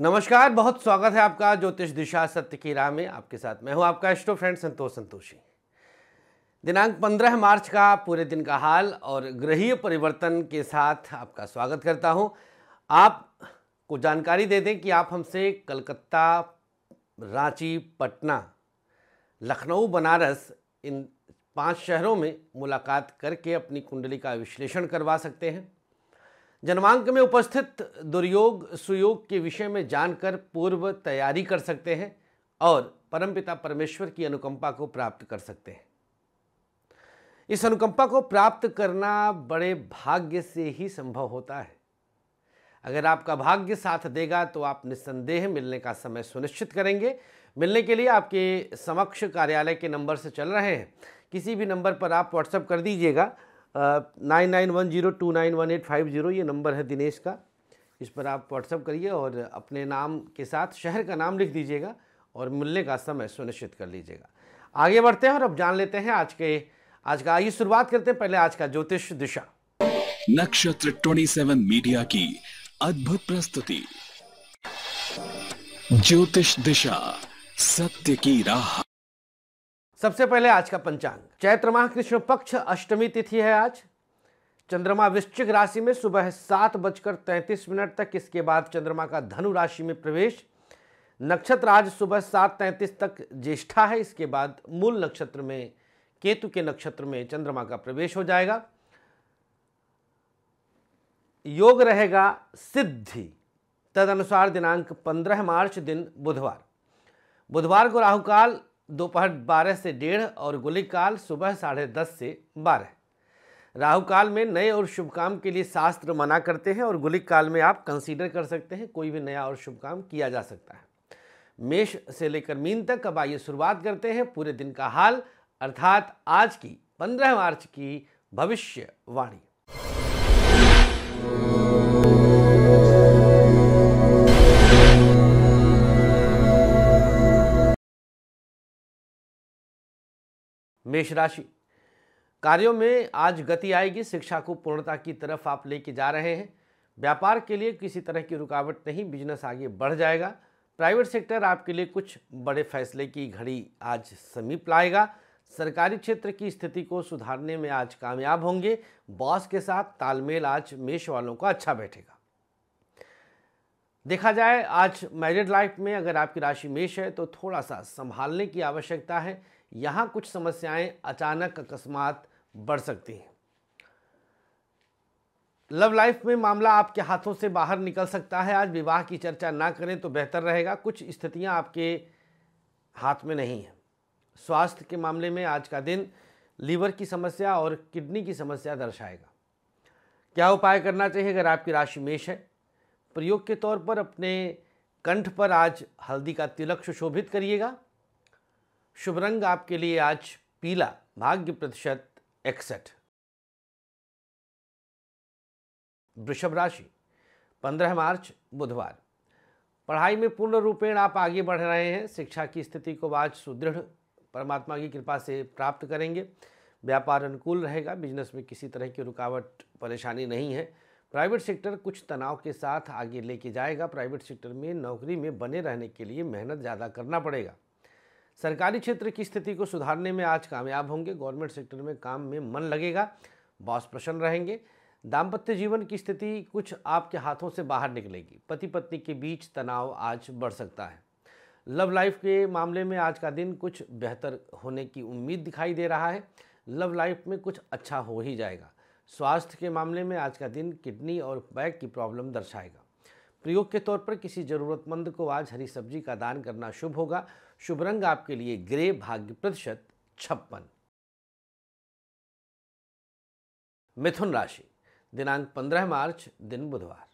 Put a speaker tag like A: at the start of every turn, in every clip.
A: नमस्कार बहुत स्वागत है आपका ज्योतिष दिशा सत्य की राह में आपके साथ मैं हूं आपका एस्ट्रो फ्रेंड संतोष संतोषी दिनांक 15 मार्च का पूरे दिन का हाल और ग्रहीय परिवर्तन के साथ आपका स्वागत करता हूं आपको जानकारी दे दें कि आप हमसे कलकत्ता रांची पटना लखनऊ बनारस इन पांच शहरों में मुलाकात करके अपनी कुंडली का विश्लेषण करवा सकते हैं जन्मांक में उपस्थित दुर्योग सुयोग के विषय में जानकर पूर्व तैयारी कर सकते हैं और परमपिता परमेश्वर की अनुकंपा को प्राप्त कर सकते हैं इस अनुकंपा को प्राप्त करना बड़े भाग्य से ही संभव होता है अगर आपका भाग्य साथ देगा तो आप निस्संदेह मिलने का समय सुनिश्चित करेंगे मिलने के लिए आपके समक्ष कार्यालय के नंबर से चल रहे हैं किसी भी नंबर पर आप व्हाट्सएप कर दीजिएगा nine nine one zero two nine one eight five zero ये नंबर है दिनेश का इस पर आप व्हाट्सअप करिए और अपने नाम के साथ शहर का नाम लिख दीजिएगा और मिलने का समय सुनिश्चित कर लीजिएगा आगे बढ़ते हैं और अब जान लेते हैं आज के आज का आइए शुरुआत करते हैं पहले आज का ज्योतिष दिशा नक्षत्र 27 मीडिया की अद्भुत प्रस्तुति ज्योतिष दिशा सत्य की राह सबसे पहले आज का पंचांग चैत्र माह कृष्ण पक्ष अष्टमी तिथि है आज चंद्रमा वृश्चिक राशि में सुबह सात बजकर तैंतीस मिनट तक इसके बाद चंद्रमा का धनु राशि में प्रवेश नक्षत्र आज सुबह सात तैंतीस तक ज्येष्ठा है इसके बाद मूल नक्षत्र में केतु के नक्षत्र में चंद्रमा का प्रवेश हो जाएगा योग रहेगा सिद्धि तदनुसार दिनांक 15 मार्च दिन बुधवार बुधवार को राहुकाल दोपहर बारह से डेढ़ और गुली काल सुबह साढ़े दस से बारह राहु काल में नए और शुभ काम के लिए शास्त्र मना करते हैं और गुलिक काल में आप कंसीडर कर सकते हैं कोई भी नया और शुभ काम किया जा सकता है मेष से लेकर मीन तक अब आइए शुरुआत करते हैं पूरे दिन का हाल अर्थात आज की पंद्रह मार्च की भविष्यवाणी मेष राशि कार्यों में आज गति आएगी शिक्षा को पूर्णता की तरफ आप लेके जा रहे हैं व्यापार के लिए किसी तरह की रुकावट नहीं बिजनेस आगे बढ़ जाएगा प्राइवेट सेक्टर आपके लिए कुछ बड़े फैसले की घड़ी आज समीप लाएगा सरकारी क्षेत्र की स्थिति को सुधारने में आज कामयाब होंगे बॉस के साथ तालमेल आज मेष वालों का अच्छा बैठेगा देखा जाए आज मैरिड लाइफ में अगर आपकी राशि मेष है तो थोड़ा सा संभालने की आवश्यकता है यहाँ कुछ समस्याएं अचानक अकस्मात बढ़ सकती हैं लव लाइफ में मामला आपके हाथों से बाहर निकल सकता है आज विवाह की चर्चा ना करें तो बेहतर रहेगा कुछ स्थितियां आपके हाथ में नहीं है स्वास्थ्य के मामले में आज का दिन लीवर की समस्या और किडनी की समस्या दर्शाएगा क्या उपाय करना चाहिए अगर आपकी राशि मेष है प्रयोग के तौर पर अपने कंठ पर आज हल्दी का तिलक सुशोभित करिएगा शुभ रंग आपके लिए आज पीला भाग्य प्रतिशत इकसठ वृषभ राशि 15 मार्च बुधवार पढ़ाई में पूर्ण रूपेण आप आगे बढ़ रहे हैं शिक्षा की स्थिति को आज सुदृढ़ परमात्मा की कृपा से प्राप्त करेंगे व्यापार अनुकूल रहेगा बिजनेस में किसी तरह की रुकावट परेशानी नहीं है प्राइवेट सेक्टर कुछ तनाव के साथ आगे लेके जाएगा प्राइवेट सेक्टर में नौकरी में बने रहने के लिए मेहनत ज़्यादा करना पड़ेगा सरकारी क्षेत्र की स्थिति को सुधारने में आज कामयाब होंगे गवर्नमेंट सेक्टर में काम में मन लगेगा बॉस प्रसन्न रहेंगे दाम्पत्य जीवन की स्थिति कुछ आपके हाथों से बाहर निकलेगी पति पत्नी के बीच तनाव आज बढ़ सकता है लव लाइफ के मामले में आज का दिन कुछ बेहतर होने की उम्मीद दिखाई दे रहा है लव लाइफ में कुछ अच्छा हो ही जाएगा स्वास्थ्य के मामले में आज का दिन किडनी और बैक की प्रॉब्लम दर्शाएगा प्रयोग के तौर पर किसी ज़रूरतमंद को आज हरी सब्जी का दान करना शुभ होगा शुभ रंग आपके लिए ग्रे भाग्य प्रतिशत छप्पन मिथुन राशि दिनांक 15 मार्च दिन बुधवार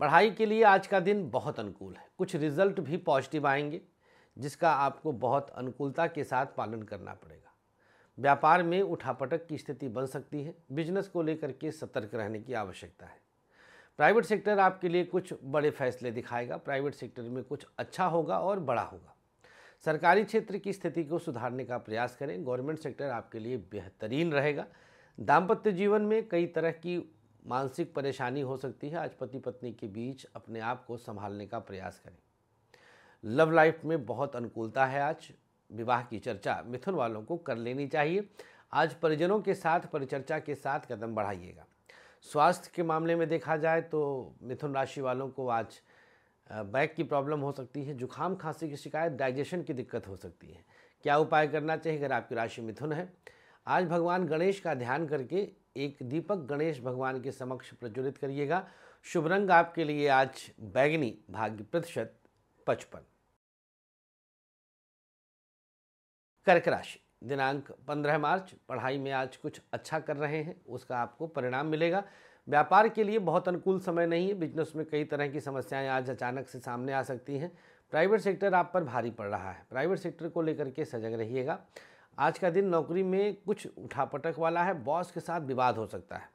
A: पढ़ाई के लिए आज का दिन बहुत अनुकूल है कुछ रिजल्ट भी पॉजिटिव आएंगे जिसका आपको बहुत अनुकूलता के साथ पालन करना पड़ेगा व्यापार में उठापटक की स्थिति बन सकती है बिजनेस को लेकर के सतर्क रहने की आवश्यकता है प्राइवेट सेक्टर आपके लिए कुछ बड़े फैसले दिखाएगा प्राइवेट सेक्टर में कुछ अच्छा होगा और बड़ा होगा सरकारी क्षेत्र की स्थिति को सुधारने का प्रयास करें गवर्नमेंट सेक्टर आपके लिए बेहतरीन रहेगा दाम्पत्य जीवन में कई तरह की मानसिक परेशानी हो सकती है आज पति पत्नी के बीच अपने आप को संभालने का प्रयास करें लव लाइफ में बहुत अनुकूलता है आज विवाह की चर्चा मिथुन वालों को कर लेनी चाहिए आज परिजनों के साथ परिचर्चा के साथ कदम बढ़ाइएगा स्वास्थ्य के मामले में देखा जाए तो मिथुन राशि वालों को आज बैक की प्रॉब्लम हो सकती है जुखाम खांसी की शिकायत डाइजेशन की दिक्कत हो सकती है क्या उपाय करना चाहिए अगर आपकी राशि मिथुन है आज भगवान गणेश का ध्यान करके एक दीपक गणेश भगवान के समक्ष प्रज्वलित करिएगा शुभ रंग आपके लिए आज बैगनी भाग्य प्रतिशत पचपन कर्क राशि दिनांक 15 मार्च पढ़ाई में आज कुछ अच्छा कर रहे हैं उसका आपको परिणाम मिलेगा व्यापार के लिए बहुत अनुकूल समय नहीं है बिजनेस में कई तरह की समस्याएं आज अचानक से सामने आ सकती हैं प्राइवेट सेक्टर आप पर भारी पड़ रहा है प्राइवेट सेक्टर को लेकर के सजग रहिएगा आज का दिन नौकरी में कुछ उठापटक वाला है बॉस के साथ विवाद हो सकता है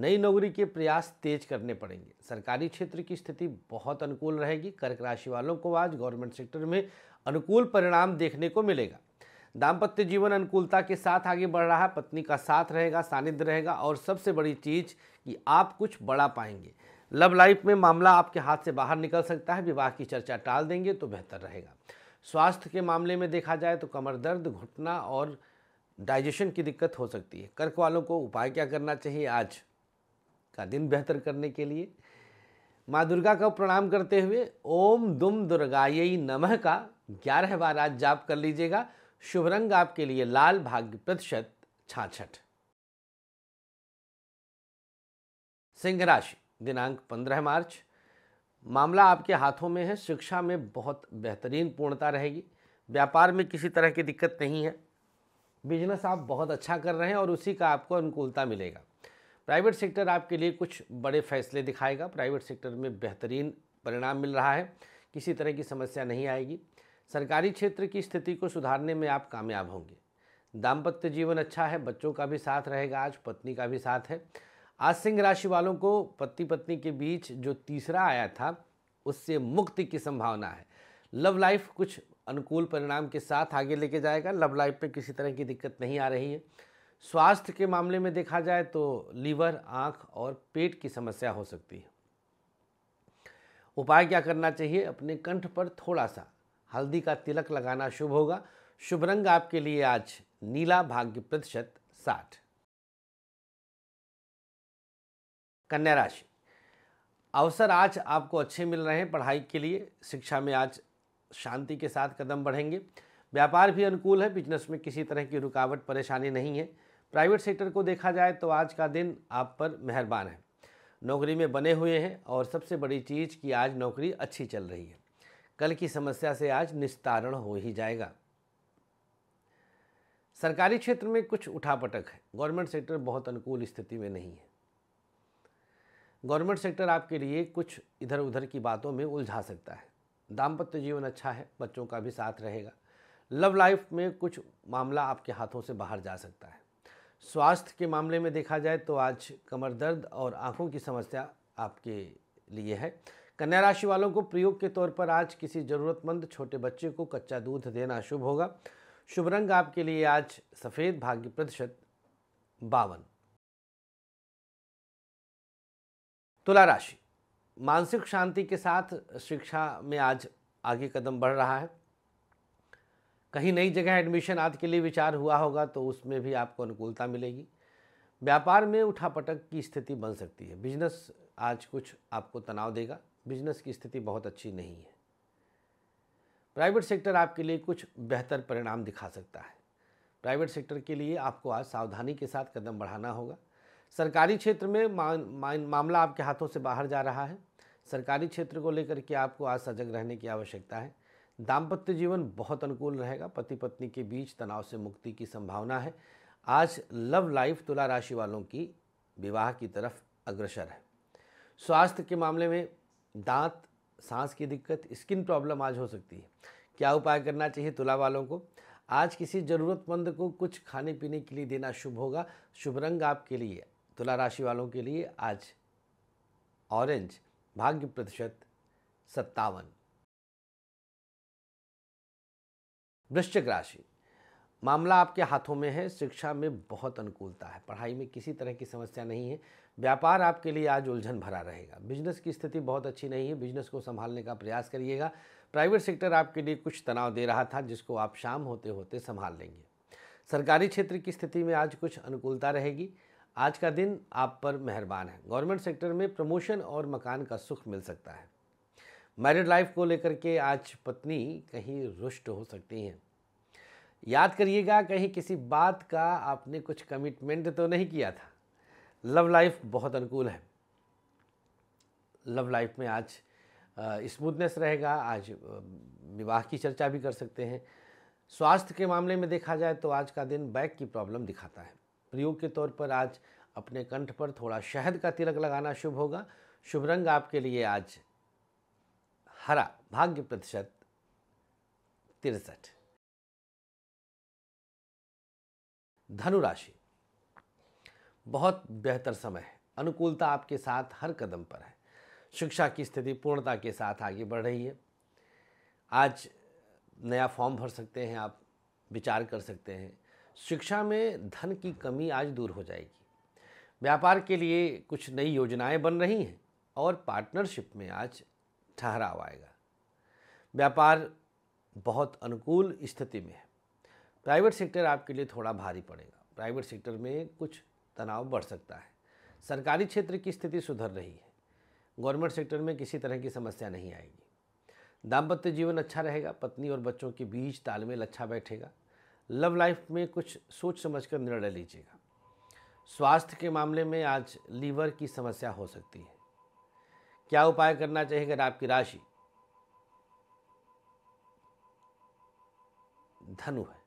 A: नई नौकरी के प्रयास तेज करने पड़ेंगे सरकारी क्षेत्र की स्थिति बहुत अनुकूल रहेगी कर्क राशि वालों को आज गवर्नमेंट सेक्टर में अनुकूल परिणाम देखने को मिलेगा दाम्पत्य जीवन अनुकूलता के साथ आगे बढ़ रहा है पत्नी का साथ रहेगा सानिध्य रहेगा और सबसे बड़ी चीज़ कि आप कुछ बड़ा पाएंगे लव लाइफ में मामला आपके हाथ से बाहर निकल सकता है विवाह की चर्चा टाल देंगे तो बेहतर रहेगा स्वास्थ्य के मामले में देखा जाए तो कमर दर्द घुटना और डाइजेशन की दिक्कत हो सकती है कर्क वालों को उपाय क्या करना चाहिए आज का दिन बेहतर करने के लिए माँ दुर्गा का प्रणाम करते हुए ओम दुम दुर्गायी नमः का ग्यारह बार आज जाप कर लीजिएगा शुभ रंग आपके लिए लाल भाग्य प्रतिशत छाछठ सिंह राशि दिनांक 15 मार्च मामला आपके हाथों में है शिक्षा में बहुत बेहतरीन पूर्णता रहेगी व्यापार में किसी तरह की दिक्कत नहीं है बिजनेस आप बहुत अच्छा कर रहे हैं और उसी का आपको अनुकूलता मिलेगा प्राइवेट सेक्टर आपके लिए कुछ बड़े फैसले दिखाएगा प्राइवेट सेक्टर में बेहतरीन परिणाम मिल रहा है किसी तरह की समस्या नहीं आएगी सरकारी क्षेत्र की स्थिति को सुधारने में आप कामयाब होंगे दाम्पत्य जीवन अच्छा है बच्चों का भी साथ रहेगा आज पत्नी का भी साथ है आज सिंह राशि वालों को पति पत्नी के बीच जो तीसरा आया था उससे मुक्ति की संभावना है लव लाइफ कुछ अनुकूल परिणाम के साथ आगे लेके जाएगा लव लाइफ में किसी तरह की दिक्कत नहीं आ रही है स्वास्थ्य के मामले में देखा जाए तो लीवर आँख और पेट की समस्या हो सकती है उपाय क्या करना चाहिए अपने कंठ पर थोड़ा सा हल्दी का तिलक लगाना शुभ होगा शुभ रंग आपके लिए आज नीला भाग्य प्रतिशत साठ कन्या राशि अवसर आज आपको अच्छे मिल रहे हैं पढ़ाई के लिए शिक्षा में आज शांति के साथ कदम बढ़ेंगे व्यापार भी अनुकूल है बिजनेस में किसी तरह की रुकावट परेशानी नहीं है प्राइवेट सेक्टर को देखा जाए तो आज का दिन आप पर मेहरबान है नौकरी में बने हुए हैं और सबसे बड़ी चीज़ कि आज नौकरी अच्छी चल रही है कल की समस्या से आज निस्तारण हो ही जाएगा सरकारी क्षेत्र में कुछ उठापटक है गवर्नमेंट सेक्टर बहुत अनुकूल स्थिति में नहीं है गवर्नमेंट सेक्टर आपके लिए कुछ इधर उधर की बातों में उलझा सकता है दाम्पत्य जीवन अच्छा है बच्चों का भी साथ रहेगा लव लाइफ में कुछ मामला आपके हाथों से बाहर जा सकता है स्वास्थ्य के मामले में देखा जाए तो आज कमर दर्द और आंखों की समस्या आपके लिए है कन्या राशि वालों को प्रयोग के तौर पर आज किसी ज़रूरतमंद छोटे बच्चे को कच्चा दूध देना शुभ होगा शुभ रंग आपके लिए आज सफ़ेद भाग्य प्रतिशत बावन तुला राशि मानसिक शांति के साथ शिक्षा में आज आगे कदम बढ़ रहा है कहीं नई जगह एडमिशन आज के लिए विचार हुआ होगा तो उसमें भी आपको अनुकूलता मिलेगी व्यापार में उठापटक की स्थिति बन सकती है बिजनेस आज कुछ आपको तनाव देगा बिजनेस की स्थिति बहुत अच्छी नहीं है प्राइवेट सेक्टर आपके लिए कुछ बेहतर परिणाम दिखा सकता है प्राइवेट सेक्टर के लिए आपको आज सावधानी के साथ कदम बढ़ाना होगा सरकारी क्षेत्र में मामला आपके हाथों से बाहर जा रहा है सरकारी क्षेत्र को लेकर के आपको आज सजग रहने की आवश्यकता है दाम्पत्य जीवन बहुत अनुकूल रहेगा पति पत्नी के बीच तनाव से मुक्ति की संभावना है आज लव लाइफ तुला राशि वालों की विवाह की तरफ अग्रसर है स्वास्थ्य के मामले में दांत सांस की दिक्कत स्किन प्रॉब्लम आज हो सकती है क्या उपाय करना चाहिए तुला वालों को आज किसी ज़रूरतमंद को कुछ खाने पीने के लिए देना शुभ होगा शुभ रंग आपके लिए तुला राशि वालों के लिए आज ऑरेंज भाग्य प्रतिशत सत्तावन वृश्चिक राशि मामला आपके हाथों में है शिक्षा में बहुत अनुकूलता है पढ़ाई में किसी तरह की समस्या नहीं है व्यापार आपके लिए आज उलझन भरा रहेगा बिजनेस की स्थिति बहुत अच्छी नहीं है बिजनेस को संभालने का प्रयास करिएगा प्राइवेट सेक्टर आपके लिए कुछ तनाव दे रहा था जिसको आप शाम होते होते संभाल लेंगे सरकारी क्षेत्र की स्थिति में आज कुछ अनुकूलता रहेगी आज का दिन आप पर मेहरबान है गवर्नमेंट सेक्टर में प्रमोशन और मकान का सुख मिल सकता है मैरिड लाइफ को लेकर के आज पत्नी कहीं रुष्ट हो सकती हैं याद करिएगा कहीं किसी बात का आपने कुछ कमिटमेंट तो नहीं किया था लव लाइफ बहुत अनुकूल है लव लाइफ में आज स्मूथनेस रहेगा आज विवाह की चर्चा भी कर सकते हैं स्वास्थ्य के मामले में देखा जाए तो आज का दिन बैक की प्रॉब्लम दिखाता है प्रयोग के तौर पर आज अपने कंठ पर थोड़ा शहद का तिलक लगाना शुभ होगा शुभ रंग आपके लिए आज हरा भाग्य प्रतिशत तिरसठ धनु राशि बहुत बेहतर समय है अनुकूलता आपके साथ हर कदम पर है शिक्षा की स्थिति पूर्णता के साथ आगे बढ़ रही है आज नया फॉर्म भर सकते हैं आप विचार कर सकते हैं शिक्षा में धन की कमी आज दूर हो जाएगी व्यापार के लिए कुछ नई योजनाएं बन रही हैं और पार्टनरशिप में आज ठहराव आएगा व्यापार बहुत अनुकूल स्थिति में है प्राइवेट सेक्टर आपके लिए थोड़ा भारी पड़ेगा प्राइवेट सेक्टर में कुछ तनाव बढ़ सकता है सरकारी क्षेत्र की स्थिति सुधर रही है गवर्नमेंट सेक्टर में किसी तरह की समस्या नहीं आएगी दाम्पत्य जीवन अच्छा रहेगा पत्नी और बच्चों के बीच तालमेल अच्छा बैठेगा लव लाइफ में कुछ सोच समझ कर निर्णय लीजिएगा स्वास्थ्य के मामले में आज लीवर की समस्या हो सकती है क्या उपाय करना चाहिए अगर आपकी राशि धनु है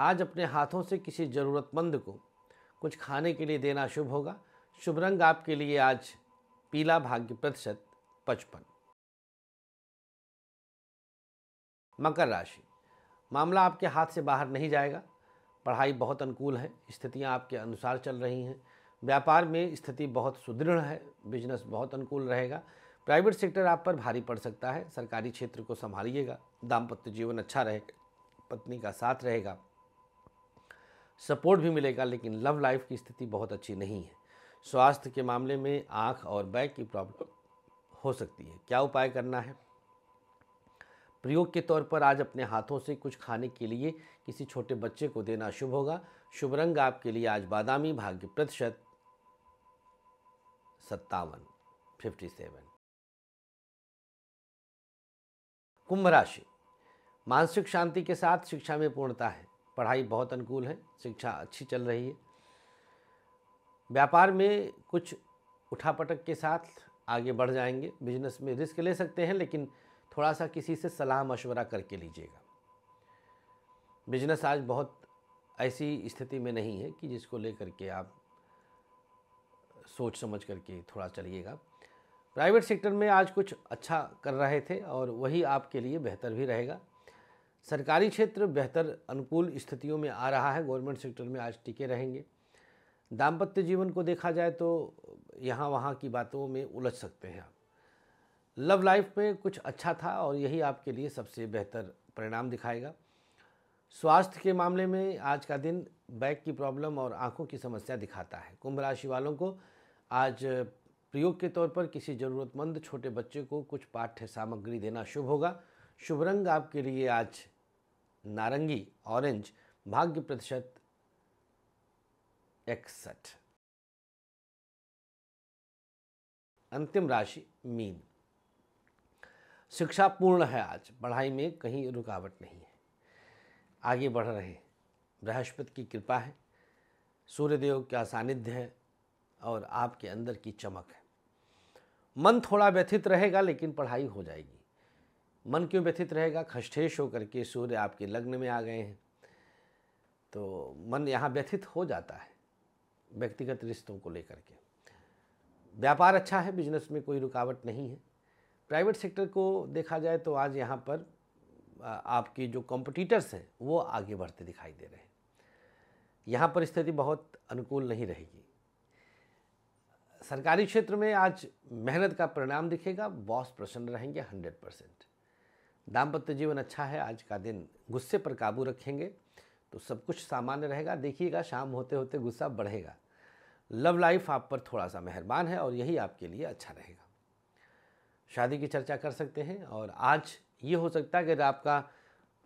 A: आज अपने हाथों से किसी ज़रूरतमंद को कुछ खाने के लिए देना शुभ होगा शुभ रंग आपके लिए आज पीला भाग्य प्रतिशत पचपन मकर राशि मामला आपके हाथ से बाहर नहीं जाएगा पढ़ाई बहुत अनुकूल है स्थितियां आपके अनुसार चल रही हैं व्यापार में स्थिति बहुत सुदृढ़ है बिजनेस बहुत अनुकूल रहेगा प्राइवेट सेक्टर आप पर भारी पड़ सकता है सरकारी क्षेत्र को संभालिएगा दाम्पत्य जीवन अच्छा रहेगा पत्नी का साथ रहेगा सपोर्ट भी मिलेगा लेकिन लव लाइफ की स्थिति बहुत अच्छी नहीं है स्वास्थ्य के मामले में आँख और बैक की प्रॉब्लम हो सकती है क्या उपाय करना है प्रयोग के तौर पर आज अपने हाथों से कुछ खाने के लिए किसी छोटे बच्चे को देना शुभ होगा शुभ रंग आपके लिए आज बादामी भाग्य प्रतिशत सत्तावन फिफ्टी सेवन कुंभ राशि मानसिक शांति के साथ शिक्षा में पूर्णता है पढ़ाई बहुत अनुकूल है शिक्षा अच्छी चल रही है व्यापार में कुछ उठापटक के साथ आगे बढ़ जाएंगे बिजनेस में रिस्क ले सकते हैं लेकिन थोड़ा सा किसी से सलाह मशवरा करके लीजिएगा बिजनेस आज बहुत ऐसी स्थिति में नहीं है कि जिसको लेकर के आप सोच समझ करके थोड़ा चलिएगा प्राइवेट सेक्टर में आज कुछ अच्छा कर रहे थे और वही आपके लिए बेहतर भी रहेगा सरकारी क्षेत्र बेहतर अनुकूल स्थितियों में आ रहा है गवर्नमेंट सेक्टर में आज टिके रहेंगे दाम्पत्य जीवन को देखा जाए तो यहाँ वहाँ की बातों में उलझ सकते हैं आप लव लाइफ में कुछ अच्छा था और यही आपके लिए सबसे बेहतर परिणाम दिखाएगा स्वास्थ्य के मामले में आज का दिन बैक की प्रॉब्लम और आंखों की समस्या दिखाता है कुंभ राशि वालों को आज प्रयोग के तौर पर किसी ज़रूरतमंद छोटे बच्चे को कुछ पाठ्य सामग्री देना शुभ होगा शुभ रंग आपके लिए आज नारंगी ऑरेंज भाग्य प्रतिशत इकसठ अंतिम राशि मीन शिक्षा पूर्ण है आज पढ़ाई में कहीं रुकावट नहीं है आगे बढ़ रहे बृहस्पति की कृपा है सूर्यदेव का सानिध्य है और आपके अंदर की चमक है मन थोड़ा व्यथित रहेगा लेकिन पढ़ाई हो जाएगी मन क्यों व्यथित रहेगा खष्ठेश होकर के सूर्य आपके लग्न में आ गए हैं तो मन यहाँ व्यथित हो जाता है व्यक्तिगत रिश्तों को लेकर के व्यापार अच्छा है बिजनेस में कोई रुकावट नहीं है प्राइवेट सेक्टर को देखा जाए तो आज यहाँ पर आपके जो कॉम्पिटिटर्स हैं वो आगे बढ़ते दिखाई दे रहे हैं यहाँ पर स्थिति बहुत अनुकूल नहीं रहेगी सरकारी क्षेत्र में आज मेहनत का परिणाम दिखेगा बॉस प्रसन्न रहेंगे हंड्रेड परसेंट दाम्पत्य जीवन अच्छा है आज का दिन गुस्से पर काबू रखेंगे तो सब कुछ सामान्य रहेगा देखिएगा शाम होते होते गुस्सा बढ़ेगा लव लाइफ आप पर थोड़ा सा मेहरबान है और यही आपके लिए अच्छा रहेगा शादी की चर्चा कर सकते हैं और आज ये हो सकता है कि आपका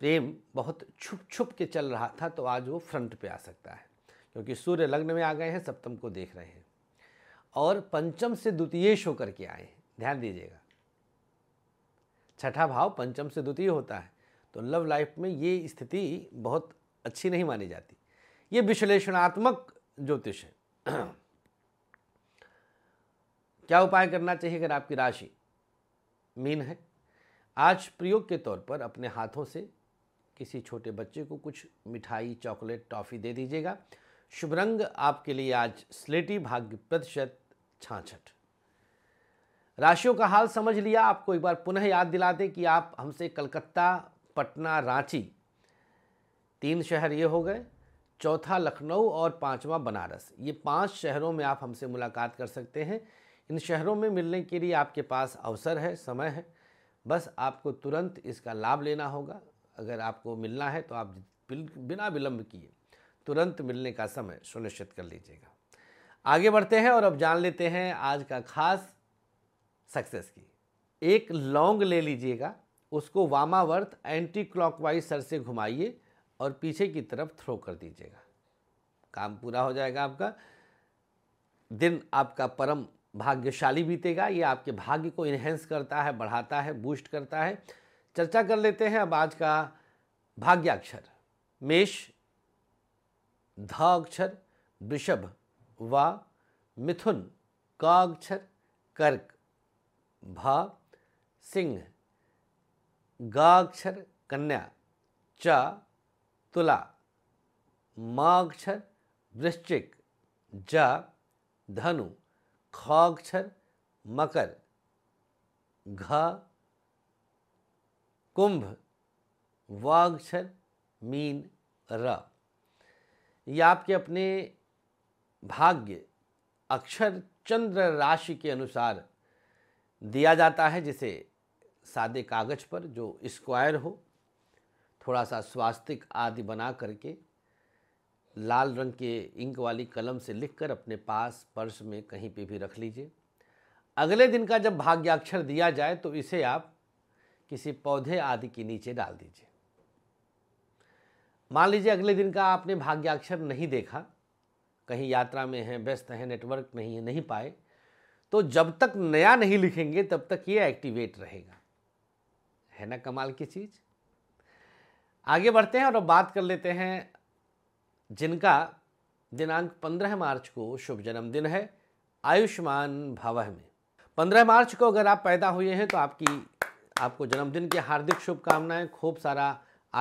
A: प्रेम बहुत छुप छुप के चल रहा था तो आज वो फ्रंट पे आ सकता है क्योंकि सूर्य लग्न में आ गए हैं सप्तम को देख रहे हैं और पंचम से द्वितीय होकर के आए हैं ध्यान दीजिएगा छठा भाव पंचम से द्वितीय होता है तो लव लाइफ में ये स्थिति बहुत अच्छी नहीं मानी जाती ये विश्लेषणात्मक ज्योतिष है क्या उपाय करना चाहिए अगर आपकी राशि मीन है आज प्रयोग के तौर पर अपने हाथों से किसी छोटे बच्चे को कुछ मिठाई चॉकलेट टॉफ़ी दे दीजिएगा शुभ रंग आपके लिए आज स्लेटी भाग्य प्रतिशत छाछठ राशियों का हाल समझ लिया आपको एक बार पुनः याद दिला दें कि आप हमसे कलकत्ता पटना रांची तीन शहर ये हो गए चौथा लखनऊ और पांचवा बनारस ये पांच शहरों में आप हमसे मुलाकात कर सकते हैं इन शहरों में मिलने के लिए आपके पास अवसर है समय है बस आपको तुरंत इसका लाभ लेना होगा अगर आपको मिलना है तो आप बिना विलंब किए तुरंत मिलने का समय सुनिश्चित कर लीजिएगा आगे बढ़ते हैं और अब जान लेते हैं आज का खास सक्सेस की एक लौंग ले लीजिएगा उसको वामावर्त एंटी क्लॉकवाइज सर से घुमाइए और पीछे की तरफ थ्रो कर दीजिएगा काम पूरा हो जाएगा आपका दिन आपका परम भाग्यशाली बीतेगा ये आपके भाग्य को इन्हेंस करता है बढ़ाता है बूस्ट करता है चर्चा कर लेते हैं अब आज का भाग्याक्षर मेष ध अक्षर वृषभ व मिथुन क अक्षर कर्क भा सिंह गाक्षर कन्या च तुला माक्षर वृश्चिक ज धनु खाक्षर मकर घ कुंभ वाक्षर मीन र ये आपके अपने भाग्य अक्षर चंद्र राशि के अनुसार दिया जाता है जिसे सादे कागज़ पर जो स्क्वायर हो थोड़ा सा स्वास्तिक आदि बना करके लाल रंग के इंक वाली कलम से लिखकर अपने पास पर्स में कहीं पे भी रख लीजिए अगले दिन का जब भाग्याक्षर दिया जाए तो इसे आप किसी पौधे आदि के नीचे डाल दीजिए मान लीजिए अगले दिन का आपने भाग्याक्षर नहीं देखा कहीं यात्रा में हैं व्यस्त हैं नेटवर्क नहीं है नहीं पाए तो जब तक नया नहीं लिखेंगे तब तक ये एक्टिवेट रहेगा है ना कमाल की चीज़ आगे बढ़ते हैं और अब बात कर लेते हैं जिनका दिनांक 15 मार्च को शुभ जन्मदिन है आयुष्मान भाव में 15 मार्च को अगर आप पैदा हुए हैं तो आपकी आपको जन्मदिन की हार्दिक शुभकामनाएं खूब सारा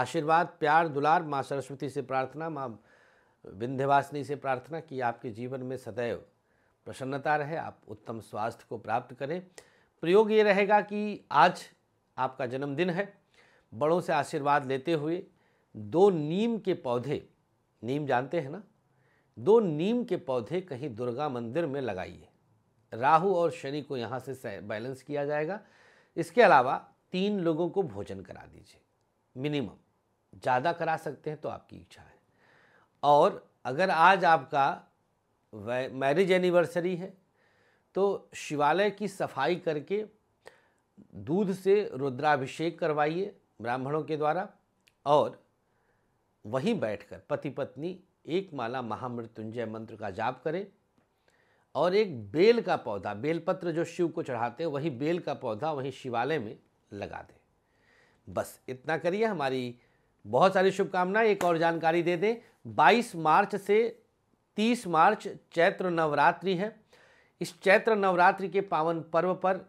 A: आशीर्वाद प्यार दुलार माँ सरस्वती से प्रार्थना माँ विंध्यवासिनी से प्रार्थना कि आपके जीवन में सदैव प्रसन्नता रहे आप उत्तम स्वास्थ्य को प्राप्त करें प्रयोग ये रहेगा कि आज आपका जन्मदिन है बड़ों से आशीर्वाद लेते हुए दो नीम के पौधे नीम जानते हैं ना दो नीम के पौधे कहीं दुर्गा मंदिर में लगाइए राहु और शनि को यहाँ से बैलेंस किया जाएगा इसके अलावा तीन लोगों को भोजन करा दीजिए मिनिमम ज़्यादा करा सकते हैं तो आपकी इच्छा है और अगर आज आपका मैरिज एनिवर्सरी है तो शिवालय की सफाई करके दूध से रुद्राभिषेक करवाइए ब्राह्मणों के द्वारा और वहीं बैठकर पति पत्नी एक माला महामृत्युंजय मंत्र का जाप करें और एक बेल का पौधा बेलपत्र जो शिव को चढ़ाते हैं वही बेल का पौधा वहीं शिवालय में लगा दें बस इतना करिए हमारी बहुत सारी शुभकामनाएं एक और जानकारी दे दें 22 मार्च से तीस मार्च चैत्र नवरात्रि है इस चैत्र नवरात्रि के पावन पर्व पर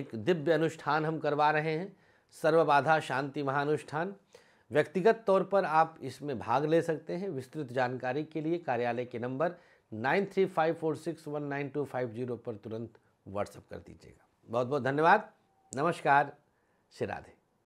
A: एक दिव्य अनुष्ठान हम करवा रहे हैं सर्वबाधा शांति महानुष्ठान व्यक्तिगत तौर पर आप इसमें भाग ले सकते हैं विस्तृत जानकारी के लिए कार्यालय के नंबर nine three five four six one nine two five zero पर तुरंत व्हाट्सअप कर दीजिएगा बहुत बहुत धन्यवाद नमस्कार श्री राधे